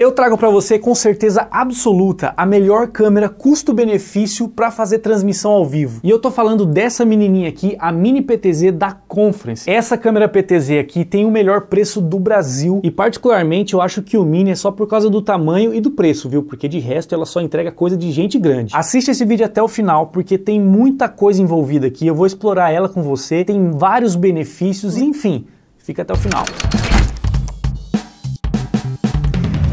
Eu trago para você com certeza absoluta a melhor câmera custo-benefício para fazer transmissão ao vivo. E eu tô falando dessa menininha aqui, a Mini PTZ da Conference. Essa câmera PTZ aqui tem o melhor preço do Brasil e particularmente eu acho que o Mini é só por causa do tamanho e do preço, viu? Porque de resto ela só entrega coisa de gente grande. Assiste esse vídeo até o final porque tem muita coisa envolvida aqui. Eu vou explorar ela com você, tem vários benefícios, enfim, fica até o final.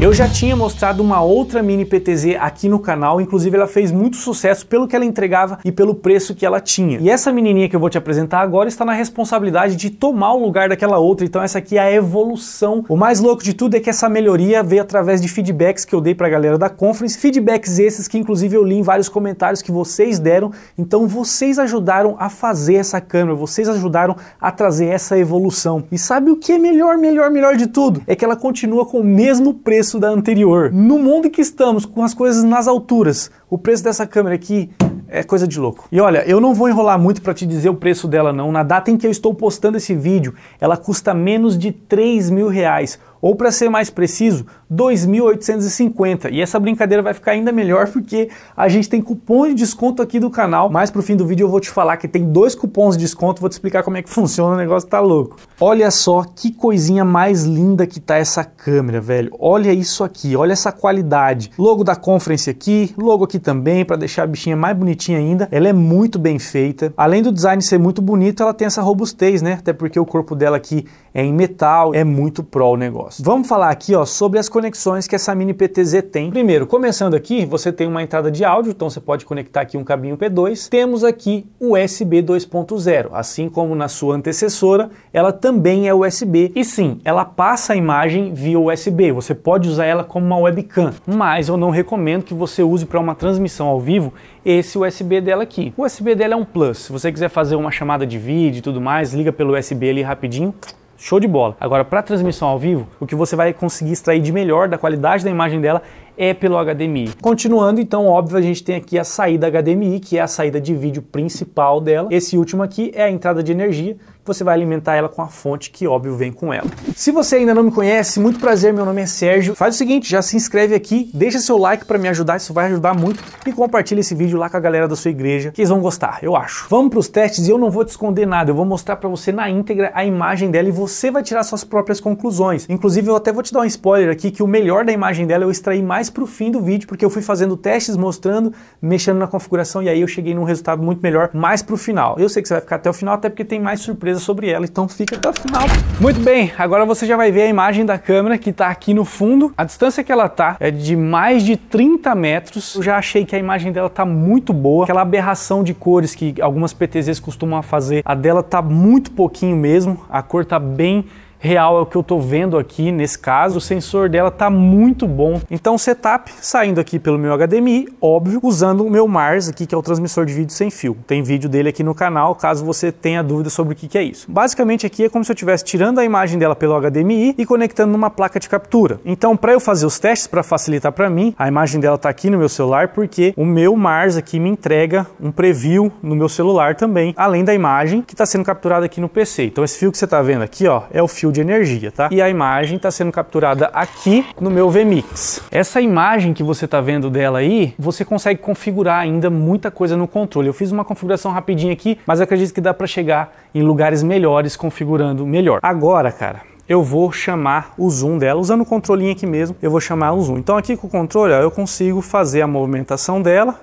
Eu já tinha mostrado uma outra mini PTZ aqui no canal, inclusive ela fez muito sucesso pelo que ela entregava e pelo preço que ela tinha. E essa menininha que eu vou te apresentar agora está na responsabilidade de tomar o lugar daquela outra, então essa aqui é a evolução. O mais louco de tudo é que essa melhoria veio através de feedbacks que eu dei para a galera da conference, feedbacks esses que inclusive eu li em vários comentários que vocês deram, então vocês ajudaram a fazer essa câmera, vocês ajudaram a trazer essa evolução. E sabe o que é melhor, melhor, melhor de tudo? É que ela continua com o mesmo preço preço da anterior. No mundo em que estamos, com as coisas nas alturas, o preço dessa câmera aqui é coisa de louco. E olha, eu não vou enrolar muito para te dizer o preço dela não. Na data em que eu estou postando esse vídeo, ela custa menos de 3 mil reais ou para ser mais preciso, 2.850. E essa brincadeira vai ficar ainda melhor porque a gente tem cupom de desconto aqui do canal, mas pro fim do vídeo eu vou te falar que tem dois cupons de desconto, vou te explicar como é que funciona, o negócio tá louco. Olha só que coisinha mais linda que tá essa câmera, velho. Olha isso aqui, olha essa qualidade. Logo da Conference aqui, logo aqui também, para deixar a bichinha mais bonitinha ainda. Ela é muito bem feita. Além do design ser muito bonito, ela tem essa robustez, né? Até porque o corpo dela aqui é em metal, é muito pro o negócio resposta. Vamos falar aqui ó, sobre as conexões que essa mini PTZ tem. Primeiro, começando aqui, você tem uma entrada de áudio, então você pode conectar aqui um cabinho P2. Temos aqui USB 2.0, assim como na sua antecessora, ela também é USB. E sim, ela passa a imagem via USB, você pode usar ela como uma webcam, mas eu não recomendo que você use para uma transmissão ao vivo esse USB dela aqui. O USB dela é um plus, se você quiser fazer uma chamada de vídeo e tudo mais, liga pelo USB ali rapidinho, show de bola. Agora, para transmissão ao vivo, o que você vai conseguir extrair de melhor da qualidade da imagem dela é pelo HDMI. Continuando, então, óbvio, a gente tem aqui a saída HDMI, que é a saída de vídeo principal dela. Esse último aqui é a entrada de energia, você vai alimentar ela com a fonte que, óbvio, vem com ela. Se você ainda não me conhece, muito prazer, meu nome é Sérgio. Faz o seguinte, já se inscreve aqui, deixa seu like para me ajudar, isso vai ajudar muito e compartilha esse vídeo lá com a galera da sua igreja, que eles vão gostar, eu acho. Vamos para os testes e eu não vou te esconder nada, eu vou mostrar para você na íntegra a imagem dela e você vai tirar suas próprias conclusões. Inclusive, eu até vou te dar um spoiler aqui que o melhor da imagem dela eu extraí mais para o fim do vídeo, porque eu fui fazendo testes, mostrando, mexendo na configuração e aí eu cheguei num resultado muito melhor mais para o final. Eu sei que você vai ficar até o final, até porque tem mais surpresa certeza sobre ela, então fica até o final. Muito bem, agora você já vai ver a imagem da câmera que está aqui no fundo. A distância que ela está é de mais de 30 metros. Eu já achei que a imagem dela está muito boa. Aquela aberração de cores que algumas PTZs costumam fazer, a dela está muito pouquinho mesmo. A cor está bem real é o que eu estou vendo aqui nesse caso. O sensor dela está muito bom. Então setup saindo aqui pelo meu HDMI, óbvio, usando o meu Mars aqui que é o transmissor de vídeo sem fio. Tem vídeo dele aqui no canal, caso você tenha dúvida sobre o que, que é isso. Basicamente aqui é como se eu estivesse tirando a imagem dela pelo HDMI e conectando numa placa de captura. Então para eu fazer os testes para facilitar para mim, a imagem dela está aqui no meu celular porque o meu Mars aqui me entrega um preview no meu celular também, além da imagem que está sendo capturada aqui no PC. Então esse fio que você está vendo aqui, ó, é o fio fio de energia, tá? E a imagem está sendo capturada aqui no meu vMix. Essa imagem que você está vendo dela aí, você consegue configurar ainda muita coisa no controle. Eu fiz uma configuração rapidinha aqui, mas acredito que dá para chegar em lugares melhores configurando melhor. Agora, cara, eu vou chamar o zoom dela, usando o controlinho aqui mesmo, eu vou chamar o zoom. Então aqui com o controle, ó, eu consigo fazer a movimentação dela.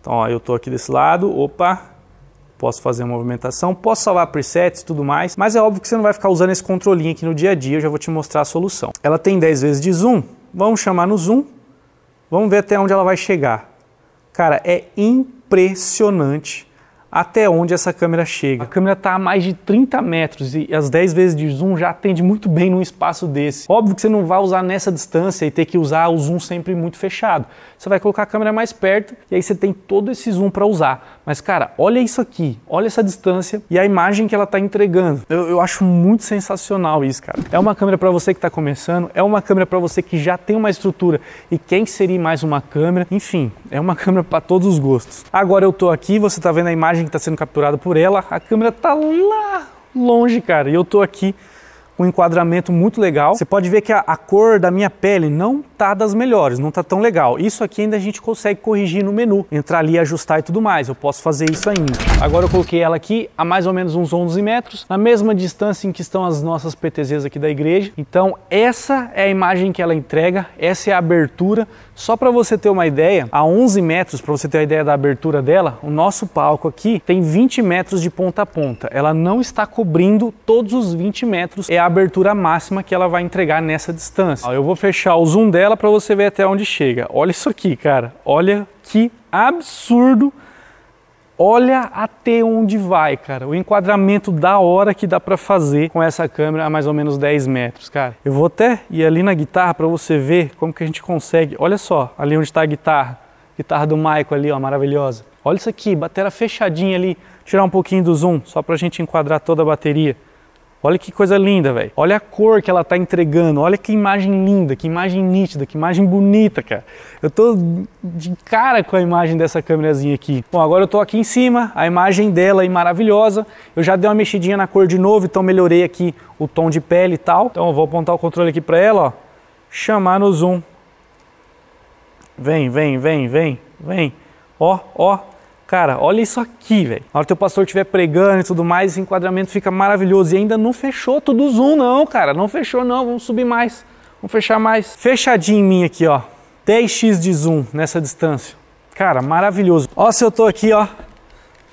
Então, ó, eu tô aqui desse lado, opa, posso fazer uma movimentação, posso salvar presets e tudo mais, mas é óbvio que você não vai ficar usando esse controlinho aqui no dia a dia, eu já vou te mostrar a solução. Ela tem 10 vezes de zoom, vamos chamar no zoom, vamos ver até onde ela vai chegar. Cara, é impressionante até onde essa câmera chega. A câmera está a mais de 30 metros e as 10 vezes de zoom já atende muito bem num espaço desse. Óbvio que você não vai usar nessa distância e ter que usar o zoom sempre muito fechado. Você vai colocar a câmera mais perto e aí você tem todo esse zoom para usar. Mas cara, olha isso aqui, olha essa distância e a imagem que ela está entregando. Eu, eu, acho muito sensacional isso, cara. É uma câmera para você que está começando, é uma câmera para você que já tem uma estrutura e quer inserir mais uma câmera. Enfim, é uma câmera para todos os gostos. Agora eu estou aqui, você está vendo a imagem que está sendo capturado por ela. A câmera está lá longe, cara, e eu estou aqui um enquadramento muito legal. Você pode ver que a, a cor da minha pele não tá das melhores, não tá tão legal. Isso aqui ainda a gente consegue corrigir no menu, entrar ali, ajustar e tudo mais. Eu posso fazer isso ainda. Agora eu coloquei ela aqui a mais ou menos uns 11 metros, na mesma distância em que estão as nossas PTZs aqui da igreja. Então essa é a imagem que ela entrega, essa é a abertura. Só para você ter uma ideia, a 11 metros, para você ter a ideia da abertura dela, o nosso palco aqui tem 20 metros de ponta a ponta. Ela não está cobrindo todos os 20 metros, é a abertura máxima que ela vai entregar nessa distância. Eu vou fechar o zoom dela para você ver até onde chega. Olha isso aqui, cara. Olha que absurdo. Olha até onde vai, cara. O enquadramento da hora que dá para fazer com essa câmera a mais ou menos 10 metros, cara. Eu vou até ir ali na guitarra para você ver como que a gente consegue. Olha só, ali onde está a guitarra. Guitarra do Maico ali, ó, maravilhosa. Olha isso aqui, batera fechadinha ali. Tirar um pouquinho do zoom, só para a gente enquadrar toda a bateria. Olha que coisa linda, velho. Olha a cor que ela tá entregando. Olha que imagem linda, que imagem nítida, que imagem bonita, cara. Eu tô de cara com a imagem dessa câmerazinha aqui. Bom, agora eu tô aqui em cima, a imagem dela é maravilhosa. Eu já dei uma mexidinha na cor de novo, então melhorei aqui o tom de pele e tal. Então eu vou apontar o controle aqui para ela, ó. Chamar no zoom. Vem, vem, vem, vem, vem. Ó, ó, cara, olha isso aqui, velho. Na hora que o pastor estiver pregando e tudo mais, esse enquadramento fica maravilhoso. E ainda não fechou tudo o zoom, não, cara. Não fechou, não. Vamos subir mais. Vamos fechar mais. Fechadinho em mim aqui, ó. 10x de zoom nessa distância. Cara, maravilhoso. Ó, se eu tô aqui, ó,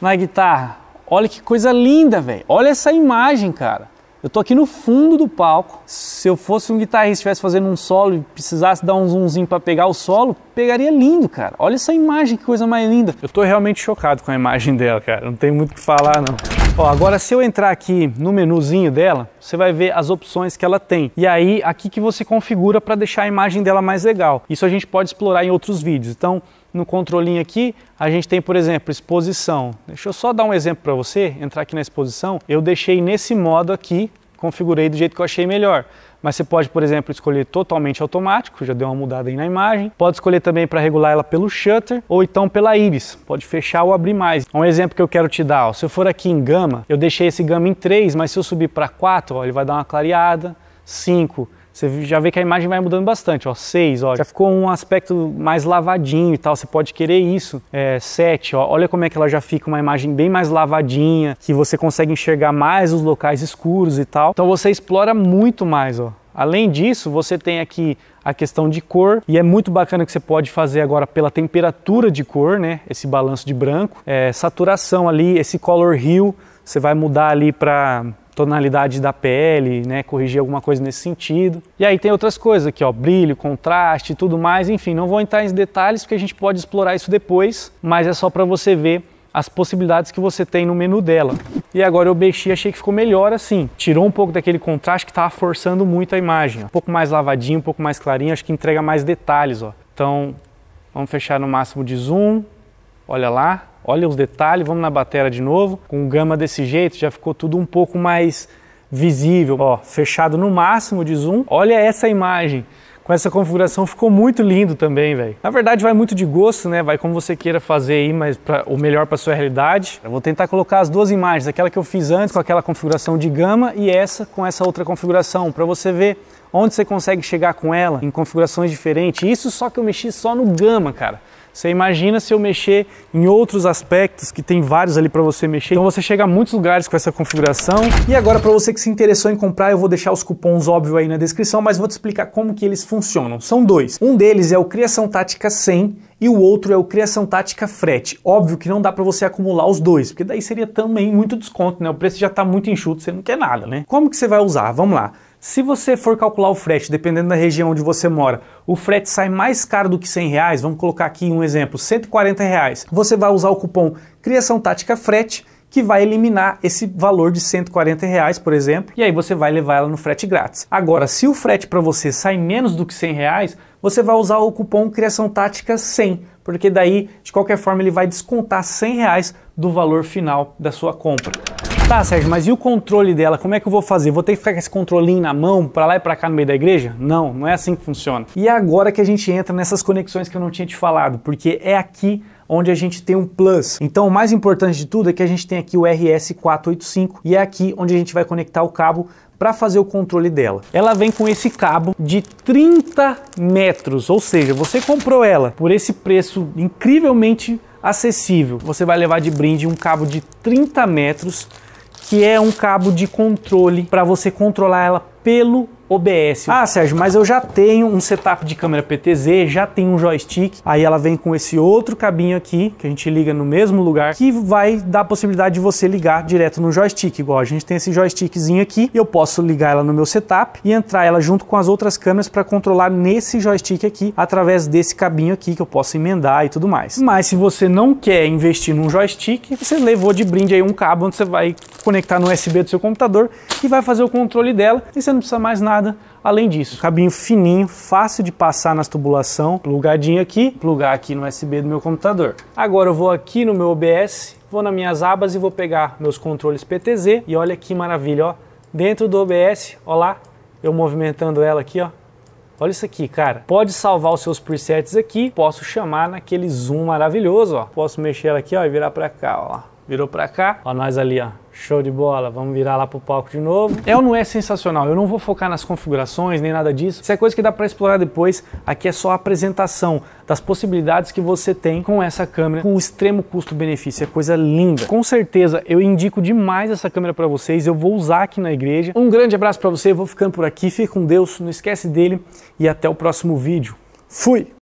na guitarra. Olha que coisa linda, velho. Olha essa imagem, cara. Eu tô aqui no fundo do palco. Se eu fosse um guitarrista e estivesse fazendo um solo e precisasse dar um zoomzinho para pegar o solo, pegaria lindo, cara. Olha essa imagem, que coisa mais linda. Eu tô realmente chocado com a imagem dela, cara. Não tem muito o que falar, não. Ó, agora se eu entrar aqui no menuzinho dela, você vai ver as opções que ela tem. E aí, aqui que você configura para deixar a imagem dela mais legal. Isso a gente pode explorar em outros vídeos. Então, no controlinho aqui, a gente tem, por exemplo, exposição. Deixa eu só dar um exemplo para você, entrar aqui na exposição. Eu deixei nesse modo aqui, configurei do jeito que eu achei melhor. Mas você pode, por exemplo, escolher totalmente automático, já deu uma mudada aí na imagem. Pode escolher também para regular ela pelo shutter ou então pela íris. Pode fechar ou abrir mais. Um exemplo que eu quero te dar, ó, se eu for aqui em gama, eu deixei esse gama em 3, mas se eu subir para 4, ó, ele vai dar uma clareada. 5, você já vê que a imagem vai mudando bastante, ó, 6, ó, já ficou um aspecto mais lavadinho e tal, você pode querer isso. É, 7, ó, olha como é que ela já fica uma imagem bem mais lavadinha, que você consegue enxergar mais os locais escuros e tal. Então você explora muito mais, ó. Além disso, você tem aqui a questão de cor e é muito bacana que você pode fazer agora pela temperatura de cor, né? Esse balanço de branco, é, saturação ali, esse color hue, você vai mudar ali para tonalidade da pele, né, corrigir alguma coisa nesse sentido. E aí tem outras coisas aqui, ó, brilho, contraste, tudo mais, enfim, não vou entrar em detalhes porque a gente pode explorar isso depois, mas é só para você ver as possibilidades que você tem no menu dela. E agora eu mexi, achei que ficou melhor assim. Tirou um pouco daquele contraste que estava forçando muito a imagem. Ó. Um pouco mais lavadinho, um pouco mais clarinho, acho que entrega mais detalhes, ó. Então, vamos fechar no máximo de zoom. Olha lá, Olha os detalhes, vamos na bateria de novo. Com gama desse jeito já ficou tudo um pouco mais visível, ó, fechado no máximo de zoom. Olha essa imagem. Com essa configuração ficou muito lindo também, velho. Na verdade vai muito de gosto, né? Vai como você queira fazer aí, mas pra, o melhor para sua realidade. Eu vou tentar colocar as duas imagens, aquela que eu fiz antes com aquela configuração de gama e essa com essa outra configuração, para você ver onde você consegue chegar com ela em configurações diferentes. Isso só que eu mexi só no gama, cara. Você imagina se eu mexer em outros aspectos que tem vários ali para você mexer. Então você chega a muitos lugares com essa configuração. E agora para você que se interessou em comprar, eu vou deixar os cupons óbvio aí na descrição, mas vou te explicar como que eles funcionam. São dois. Um deles é o Criação Tática 100 e o outro é o Criação Tática Frete. Óbvio que não dá para você acumular os dois, porque daí seria também muito desconto, né? O preço já está muito enxuto, você não quer nada, né? Como que você vai usar? Vamos lá. Se você for calcular o frete, dependendo da região onde você mora, o frete sai mais caro do que 100 reais, vamos colocar aqui um exemplo, 140 reais. Você vai usar o cupom Criação Tática Frete, que vai eliminar esse valor de 140 reais, por exemplo, e aí você vai levar ela no frete grátis. Agora, se o frete para você sai menos do que 100 reais, você vai usar o cupom Criação Tática 100, porque daí, de qualquer forma, ele vai descontar 100 reais do valor final da sua compra. Tá, Sérgio, mas e o controle dela? Como é que eu vou fazer? Vou ter que ficar com esse controlinho na mão, para lá e para cá no meio da igreja? Não, não é assim que funciona. E é agora que a gente entra nessas conexões que eu não tinha te falado, porque é aqui onde a gente tem um plus. Então, o mais importante de tudo é que a gente tem aqui o RS485 e é aqui onde a gente vai conectar o cabo para fazer o controle dela. Ela vem com esse cabo de 30 metros, ou seja, você comprou ela por esse preço incrivelmente acessível. Você vai levar de brinde um cabo de 30 metros que é um cabo de controle para você controlar ela pelo OBS. Ah, Sérgio, mas eu já tenho um setup de câmera PTZ, já tenho um joystick. Aí ela vem com esse outro cabinho aqui, que a gente liga no mesmo lugar, que vai dar a possibilidade de você ligar direto no joystick. Igual a gente tem esse joystickzinho aqui, eu posso ligar ela no meu setup e entrar ela junto com as outras câmeras para controlar nesse joystick aqui, através desse cabinho aqui que eu posso emendar e tudo mais. Mas se você não quer investir num joystick, você levou de brinde aí um cabo onde você vai conectar no USB do seu computador e vai fazer o controle dela e você não precisa mais nada nada além disso. Cabinho fininho, fácil de passar nas tubulação, plugadinho aqui, plugar aqui no USB do meu computador. Agora eu vou aqui no meu OBS, vou nas minhas abas e vou pegar meus controles PTZ e olha que maravilha, ó. Dentro do OBS, ó lá, eu movimentando ela aqui, ó. Olha isso aqui, cara. Pode salvar os seus presets aqui, posso chamar naquele zoom maravilhoso, ó. Posso mexer ela aqui, ó, e virar para cá, ó. Virou para cá, ó nós ali, ó Show de bola, vamos virar lá pro palco de novo. É ou não é sensacional? Eu não vou focar nas configurações nem nada disso. Isso é coisa que dá para explorar depois. Aqui é só a apresentação das possibilidades que você tem com essa câmera, com o extremo custo-benefício. É coisa linda. Com certeza, eu indico demais essa câmera para vocês. Eu vou usar aqui na igreja. Um grande abraço para você. Eu vou ficando por aqui. Fique com Deus, não esquece dele e até o próximo vídeo. Fui!